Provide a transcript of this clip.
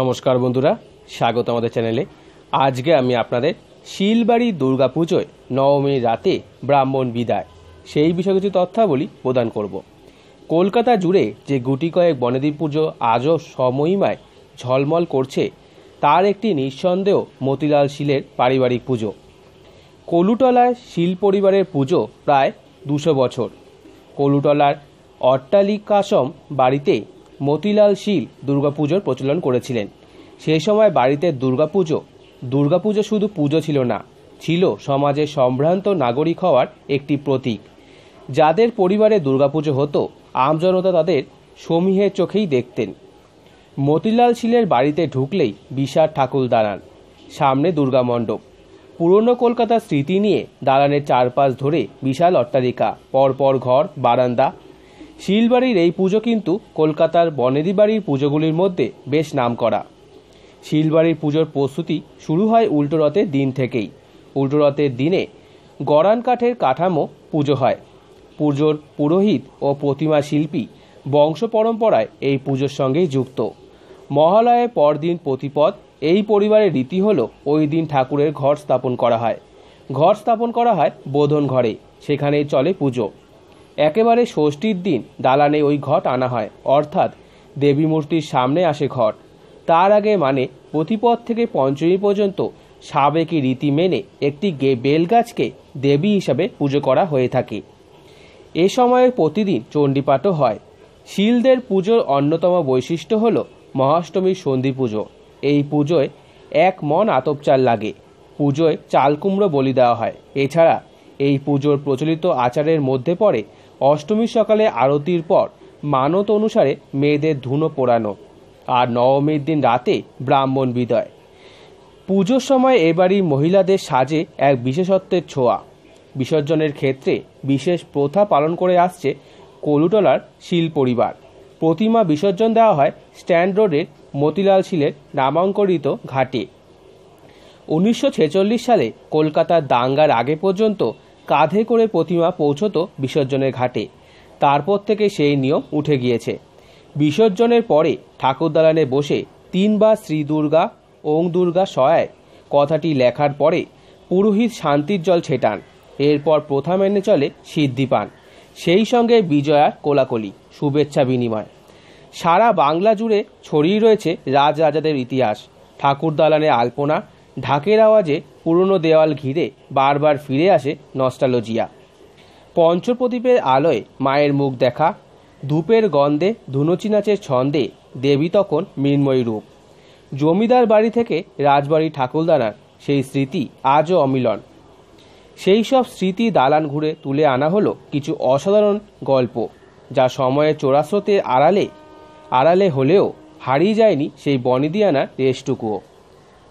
নমস্কার বন্ধুরা স্বাগত আমাদের চ্যানেলে আজকে আমি আপনাদের শিলবাড়ি পুজোয় নবমীর রাতে ব্রাহ্মণ বিদায় সেই বিষয়ে কিছু তথ্যাবলি প্রদান করব কলকাতা জুড়ে যে গুটি কয়েক বনেদী পুজো আজও সময়মায় ঝলমল করছে তার একটি নিঃসন্দেহ মতিলাল শিলের পারিবারিক পুজো কলুটলায় শিল পরিবারের পুজো প্রায় দুশো বছর কলুটলার অট্টালিকাসম বাড়িতে মতিলাল শীল দুর্গাপুজোর প্রচলন করেছিলেন সেই সময় বাড়িতে দুর্গাপুজো দুর্গাপুজো শুধু পুজো ছিল না ছিল সমাজে সম্ভ্রান্ত নাগরিক হওয়ার একটি প্রতীক যাদের পরিবারে দুর্গাপুজো হতো আমজনতা তাদের সমীহের চোখেই দেখতেন মতিলাল শীলের বাড়িতে ঢুকলেই বিশাল ঠাকুর দাঁড়ান সামনে দুর্গা মণ্ডপ পুরনো কলকাতার স্মৃতি নিয়ে দালানের চারপাশ ধরে বিশাল অট্টালিকা পরপর ঘর বারান্দা শিলবাড়ির এই পুজো কিন্তু কলকাতার বনেদি বাড়ির পুজোগুলির মধ্যে বেশ নাম করা শিলবাড়ির পুজোর প্রস্তুতি শুরু হয় উল্টো রথের দিন থেকেই উল্টো রথের দিনে গড়ান কাঠের কাঠামো পুজো হয় পুজোর পুরোহিত ও প্রতিমা শিল্পী বংশ পরম্পরায় এই পুজোর সঙ্গেই যুক্ত মহালয়ের পরদিন প্রতিপদ এই পরিবারের রীতি হলো ওই দিন ঠাকুরের ঘর স্থাপন করা হয় ঘর স্থাপন করা হয় বোধন ঘরে সেখানেই চলে পুজো একেবারে ষষ্ঠীর দিন দালানে ওই ঘট আনা হয় অর্থাৎ দেবী মূর্তির সামনে আসে ঘট তার আগে মানে প্রতিপদ থেকে পঞ্চমী পর্যন্ত সাবেকি রীতি মেনে একটি গে বেলগাছকে দেবী হিসাবে পুজো করা হয়ে থাকে এ সময়ে প্রতিদিন চণ্ডীপাঠও হয় শিলদের পুজোর অন্যতম বৈশিষ্ট্য হল মহাষ্টমীর সন্ধি পুজো এই পুজোয় এক মন আতপচার লাগে পুজোয় চালকুমড়ো বলি দেওয়া হয় এছাড়া এই পুজোর প্রচলিত আচারের মধ্যে পড়ে অষ্টমীর সকালে আরতির পর মানত অনুসারে মেয়েদের ধুনো পোড়ানো আর নবমীর দিন রাতে ব্রাহ্মণ বিদয় পুজোর সময় এবারই মহিলাদের সাজে এক বিশেষত্বের ছোঁয়া বিসর্জনের ক্ষেত্রে বিশেষ প্রথা পালন করে আসছে কলুটলার শিল পরিবার প্রতিমা বিসর্জন দেওয়া হয় স্ট্যান্ড রোডের মতিলাল শিলের নামাঙ্করিত ঘাটে উনিশশো সালে কলকাতার দাঙ্গার আগে পর্যন্ত কাঁধে করে প্রতিমা পৌঁছত বিসর্জনের ঘাটে তারপর থেকে সেই নিয়ম উঠে গিয়েছে বিসর্জনের পরে ঠাকুর দালানে বসে তিনবার শ্রী দুর্গা ওং দুর্গা সহায় কথাটি লেখার পরে পুরোহিত শান্তির জল ছেটান এরপর প্রথা মেনে চলে সিদ্ধি পান সেই সঙ্গে বিজয়ার কোলাকলি শুভেচ্ছা বিনিময় সারা বাংলা জুড়ে ছড়িয়ে রয়েছে রাজরাজাদের ইতিহাস ঠাকুর দালানে আলপনা ঢাকের আওয়াজে পুরনো দেওয়াল ঘিরে বারবার ফিরে আসে নস্টালজিয়া পঞ্চপ্রদীপের আলোয় মায়ের মুখ দেখা ধূপের গন্ধে ধুনুচি নাচের ছন্দে দেবী তখন মৃন্ময়ী রূপ জমিদার বাড়ি থেকে রাজবাড়ি ঠাকুরদানার সেই স্মৃতি আজও অমিলন সেই সব স্মৃতি দালান ঘুরে তুলে আনা হলো কিছু অসাধারণ গল্প যা সময়ের চোরাস্রোতের আড়ালে আড়ালে হলেও হারিয়ে যায়নি সেই বনিদিয়ানার রেশটুকুও